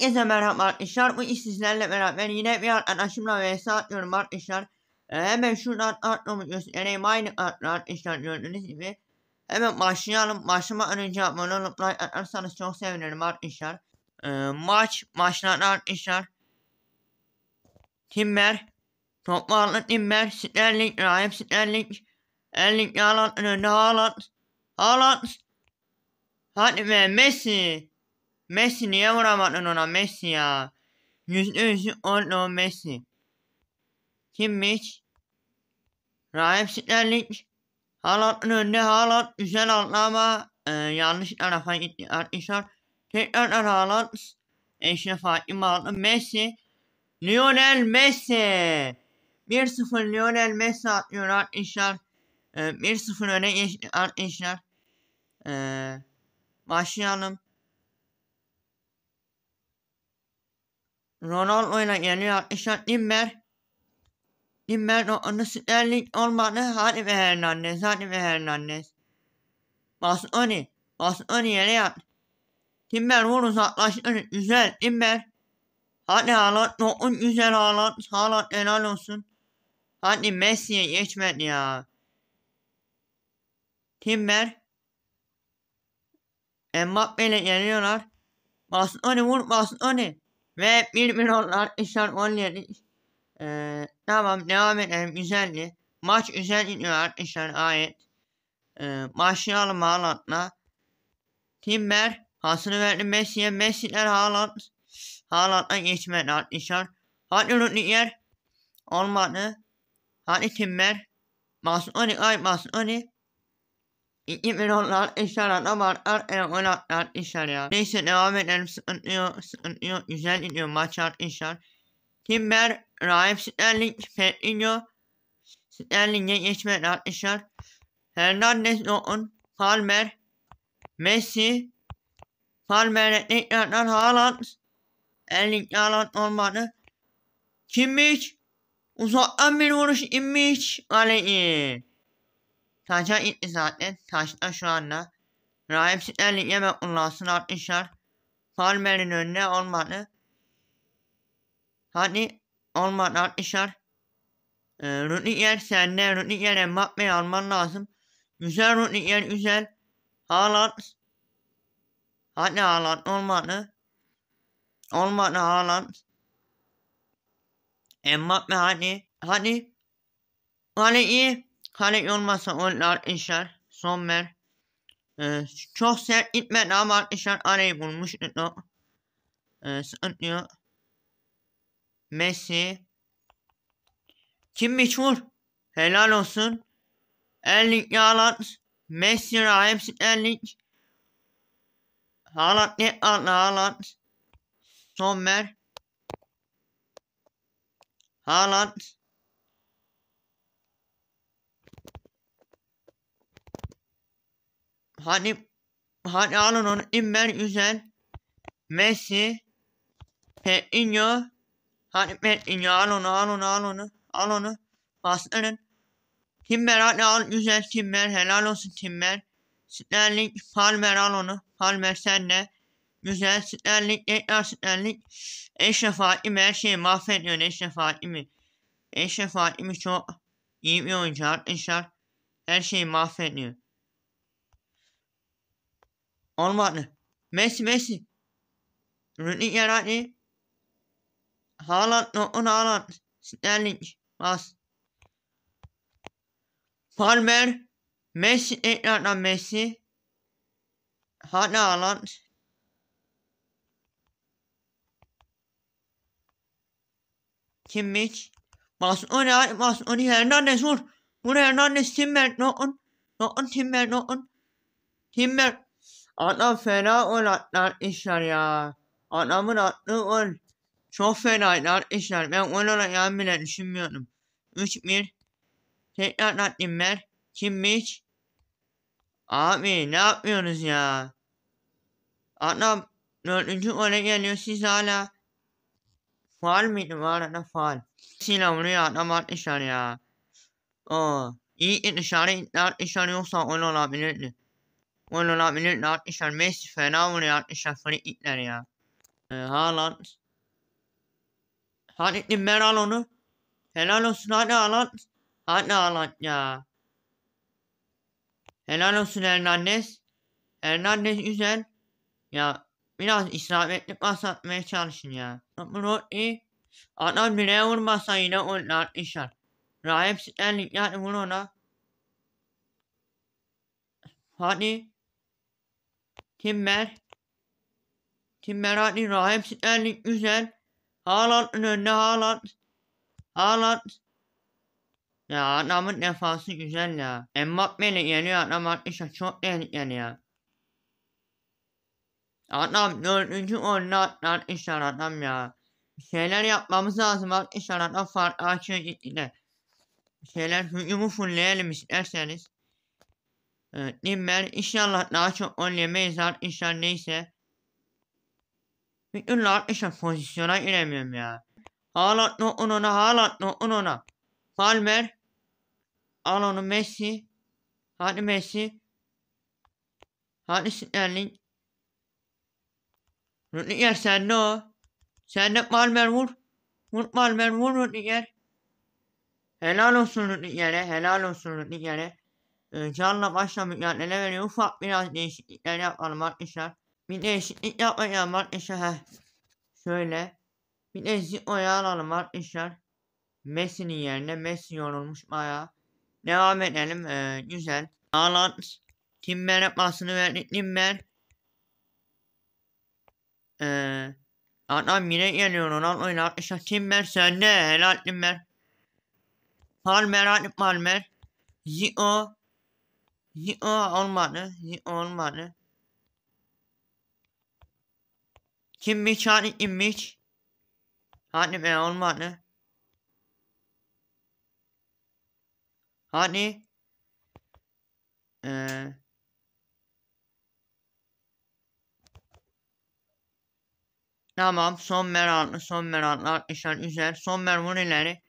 Herkese merhaba arkadaşlar. Bu iş sizlerle beraber yine bir arkadaşımla vs atlıyorum arkadaşlar. E, hemen şuradan atlımı göstereyim. Aynı kartla arkadaşlar gördüğünüz gibi. Hemen başlayalım. Başlama önce abone olup like atarsanız çok sevinirim arkadaşlar. E, maç başladı arkadaşlar. Timber. Toplu atlı Timber. Sterling. Rahip Sterling. Erling Haaland. Önünde Haaland. Haaland. Hadi be Messi. Messi niye vuramadın ona Messi ya? Yüzde yüzü onlu Messi. Kimmiş? Rahip Sterling. Haaland'ın önünde Haaland güzel aldı ama e, yanlış tarafa gitti arkadaşlar. Tekrardan Haaland. Eşref Hakim aldı. Messi. Lionel Messi. 1-0 Lionel Messi atıyor arkadaşlar. E, 1-0 öne geçti arkadaşlar. E, başlayalım. Ronaldo ile geliyor arkadaşlar. Timber, Timber Ronaldo Sterling olmadı. Hadi be Hernandez. Hadi be Hernandez. Basoni. Basoni yere yat. Timber vur uzaklaştır. Güzel Timber. Hadi Haaland. Dokun güzel Haaland. Haaland helal olsun. Hadi Messi'ye geçmedi ya. Timber. Mbappe ile geliyorlar. Basoni vur Basoni. Ve bir bir oldu arkadaşlar 17. Ee, tamam devam edelim güzeldi. Maç güzel gidiyor arkadaşlar ayet Ee, başlayalım Haaland'la. Timber pasını verdi Messi'ye. Messi'ler Haaland. Haaland'a geçmedi arkadaşlar. Hadi Rüdiger. Olmadı. Hadi Timber. Basın Oni. Ay basın Oni. 2010'lar inşallah abartlar evlatlar inşallah. Neyse devam edelim sıkıntı yok sıkıntı yok güzel gidiyor maçlar inşallah. Timber, Raif Sterling, Fernando, Sterling'e geçmek arkadaşlar. Hernandez, Noun, Palmer, Messi, Palmer'e tekrardan Haaland, Erling Haaland olmadı. Kimmiş? Uzaktan bir vuruş inmiş. Kaleci. Taşa gitti zaten. Taşta şu anda. Rahipsizler Lig'e Mekulası'nı atmışlar. Palmer'in önüne olmadı. Hadi olmadı atmışlar. E, ee, Rüdiger sende. Rüdiger'e Mbappe'yi alman lazım. Güzel Rüdiger güzel. Haaland. Hadi Haaland olmadı. Olmadı Haaland. Mbappe hadi. Hadi. Hadi iyi. Kare olmazsa onlar işler. Son ben. Ee, çok sert gitmedi ama işler arayı bulmuş. Ee, sıkıntı yok. Messi. Kim biçur? Helal olsun. Erling Haaland. Messi rahipsin Erling. Haaland ne anla Haaland. Sommer. Haaland. Hadi hadi alın onu. İmber Güzel. Messi. Peinho. Hadi Peinho al onu al onu al onu. Al onu. Paslanın. Timber hadi al güzel Timber. Helal olsun Timber. Sterling Palmer al onu. Palmer sen de. Güzel Sterling tekrar Sterling. Eşref Hakimi her şeyi mahvediyor Eşref Hakimi. Eşref Hakimi çok iyi bir oyuncu arkadaşlar. Her şeyi mahvediyor. On var ne? Messi Messi. Rooney Yarani. Haaland Norton Haaland. Sterling. Mas. Palmer. Messi eh, tekrardan Messi. Hadi Haaland. Kimmiş? Masoni hadi Masoni Hernandez vur. Vur Hernandez Timber Norton. Norton Timber Norton. Timber Adam fena ol işler ya. Adamın attığı ol. Çok fena işler. Ben gol olacağımı bile düşünmüyordum. 3-1. Tekrar attım ben. Kimmiş? Abi ne yapıyoruz ya? Adam dördüncü gole geliyor siz hala. Fal mıydı bu arada fal? Silah vuruyor adam atmışlar ya. Oo. İyi ki dışarı, dışarı yoksa gol olabilirdi. Oğlum lan millet ne atmışlar. Messi fena vuruyor atmışlar. Frikikler ya. E, Haaland. Haaland'in meral onu. Helal olsun hadi Haaland. Hadi Haaland ya. Helal olsun Hernandez. Hernandez güzel. Ya biraz isabetli pas atmaya çalışın ya. Rodri. Adam bile vurmasa yine onu atmışlar. Rahip Sterling yani vur ona. Hadi. Timmer, Timber Adli Rahim Sterling güzel. Haaland'ın önünde Haaland. Haaland. Ya adamın defansı güzel ya. Mbappe'yle geliyor adam arkadaşlar çok tehlikeli ya. Adam dördüncü golünü attı adam ya. Bir şeyler yapmamız lazım arkadaşlar adam farklı açıya gitti de. Bir şeyler hücumu fullleyelim isterseniz e, diyeyim ben. İnşallah daha çok gol yemeyiz arkadaşlar neyse. Bütün arkadaşlar pozisyona giremiyorum ya. Haaland no unona Haaland no unona. Palmer. Al onu Messi. Hadi Messi. Hadi Sterling. Rüdiger sen ne o? Sen de Palmer vur. Vur Palmer vur Rüdiger. Helal olsun Rüdiger'e. Helal olsun Rüdiger'e e, ee, canla başla mücadele veriyor. Ufak biraz değişiklikler yapalım arkadaşlar. Bir değişiklik yapmayalım arkadaşlar. Heh. Şöyle. Bir de Zico'yu alalım arkadaşlar. Messi'nin yerine Messi yorulmuş bayağı. Devam edelim. Ee, güzel. Haaland. Timber'e basını verdi. Timber. Ee, adam yine geliyor. Ronaldo oyunu arkadaşlar. Timber sende. Helal Timber. Palmer. Hadi Palmer. Zico. Yi olmadı. Yi olmadı. Kimmiş hani immiş? Hani ben olmadı. Hani? Eee. Tamam son meraklı son meraklı arkadaşlar güzel son mermunileri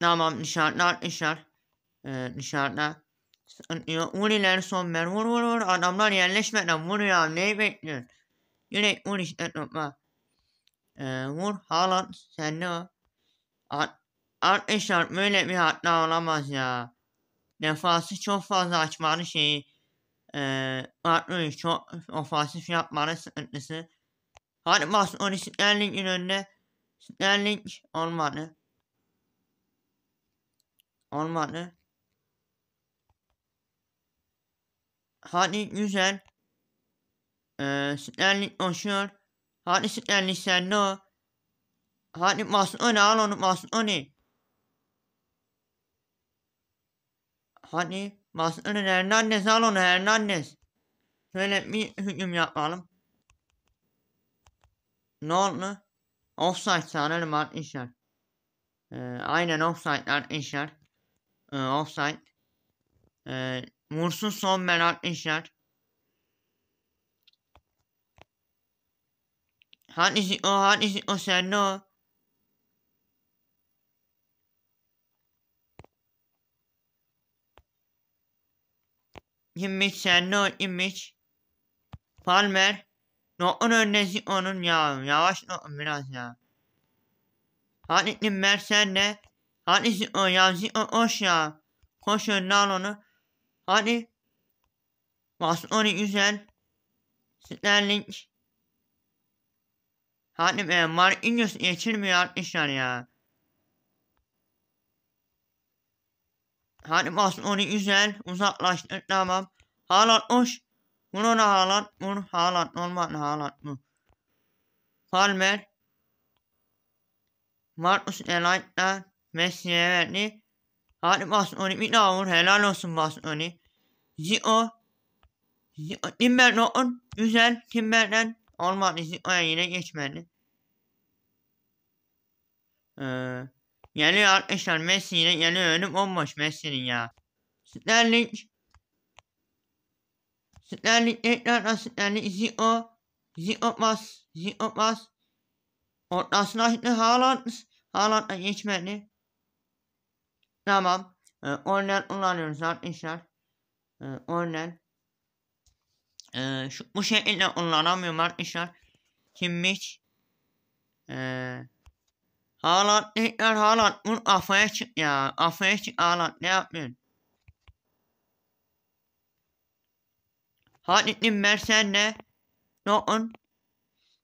Tamam nişanlı arkadaşlar ee, e, dışarıda. Vur ileri son ver vur vur vur adamlar yerleşmeden vur ne neyi bekliyorsun? Yürek vur işte topa. E, ee, vur Haaland sende o. At, at böyle bir hatta olamaz ya. Defası çok fazla açmanın şeyi. E, atmıyor çok ofansif yapmanın sıkıntısı. Hadi bas onu Sterling'in önüne. Sterling olmadı. Olmadı. Hadi güzel. Ee, Sterling koşuyor. Hadi Sterling sende o. Hadi Masnoni al onu Masnoni. Hadi Masnoni Hernandez al onu Hernandez. Şöyle bir hüküm yapalım. Ne oldu? Offside sanırım arkadaşlar. Ee, aynen offside arkadaşlar. Ee, offside. Ee, Mursun son ben arkadaşlar. hadisi o hadisi o sende o. İmiş sende o imiş. Palmer. No'un öndesi onun ya. Yavaş no'un biraz ya. Hangisi Mer sende. hadisi o yazı o hoş ya. Koş önüne onu. Hadi. Masnoni hani güzel, Sterling. Hadi be Marquinhos geçirmiyor arkadaşlar ya. Hadi Masnoni hani güzel Uzaklaştır tamam. Haaland hoş. Bunu da Haaland bunu Haaland olmadı Haaland vur. Palmer. Marcus Elite'da Messi'ye verdi. Hadi Basoni bir daha vur. Helal olsun Basoni. Zio. Zio. Timber Dokun. Güzel. Timber'den olmadı. Zio'ya yine geçmedi. Ee, geliyor arkadaşlar Messi yine geliyor önüm bomboş Messi'nin ya. Sterling. Sterling tekrardan Sterling Zio. Zio bas. Zio bas. Ortasına gitti Haaland. Haaland geçmedi. Tamam. E, ee, oradan kullanıyoruz arkadaşlar. E, ee, oradan. E, ee, şu, bu şekilde kullanamıyorum arkadaşlar. Kimmiş? Eee. Haaland tekrar Haaland vur kafaya çık ya. Kafaya çık Haaland ne yapıyorsun? Haaland Nimmer sen ne? Nokun.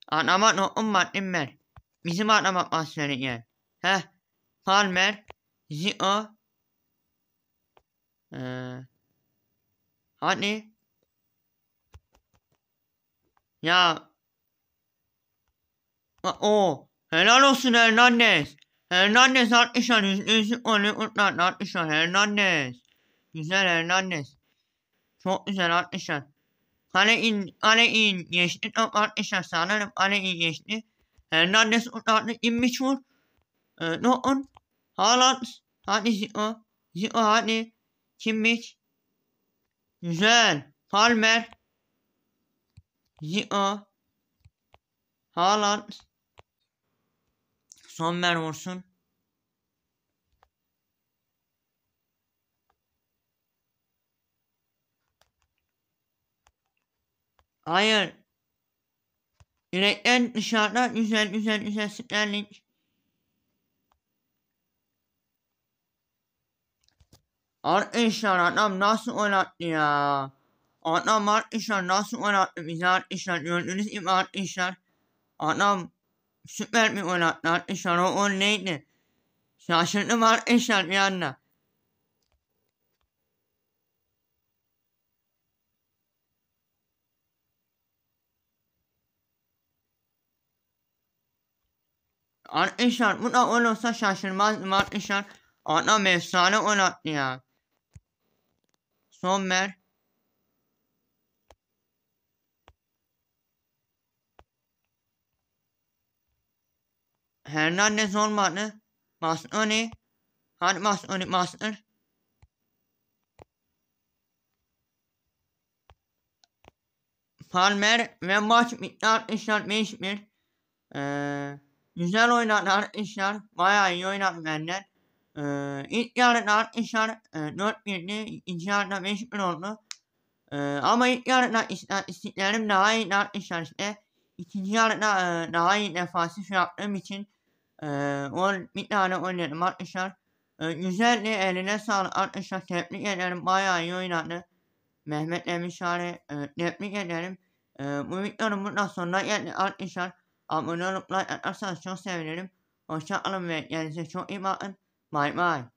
Adama nokun var Nimmer. Bizim adama bahsediyor. Heh. Palmer. Hier. Äh. Ah, nee. Ya. Oh. Helal olsun Hernandez. Hernandez 60 an. Yüzlüsü golü unutlar 60 an. Hernandez. Güzel Hernandez. Çok güzel 60 an. Kale in, kale in geçti. Top 60 an sanırım. Kale in geçti. Hernandez unutlar inmiş vur. Ee, Notun. Haaland. Hani o? O hani? Kimmiş? Güzel. Palmer. O. Haaland. Sommer vursun. Hayır. Yürekten dışarıda güzel güzel güzel Sterling. işler adam nasıl oynattı ya? Adam işler nasıl oynattı bizi işler gördüğünüz gibi işler. Adam süper bir oynattı arkadaşlar o gol neydi? Şaşırdım arkadaşlar bir anda. Arkadaşlar bu da olursa şaşırmazdım arkadaşlar. Adam efsane oynattı ya. Sommer. Hernandez olmadı. Masoni. Hadi Masoni master. Palmer ve maç bitti arkadaşlar 5-1. Ee, güzel oynadı arkadaşlar. Bayağı iyi oynadı benden. Ee, ilk yarıdan işaret e, 4-1'di. İkinci yarıda 5-1 oldu. Ee, ama ilk yarıda istatistiklerim daha iyi artmışlar işte. İkinci yarıda e, daha iyi defansif şey yaptığım için e, o, bir tane oynadım arkadaşlar. E, güzeldi. Eline sağlık arkadaşlar. Tebrik ederim. Bayağı iyi oynadı. Mehmet Emişare e, tebrik ederim. E, bu videonun bundan sonra geldi arkadaşlar. Abone olup like atarsanız çok sevinirim. Hoşçakalın ve kendinize çok iyi bakın. My mine.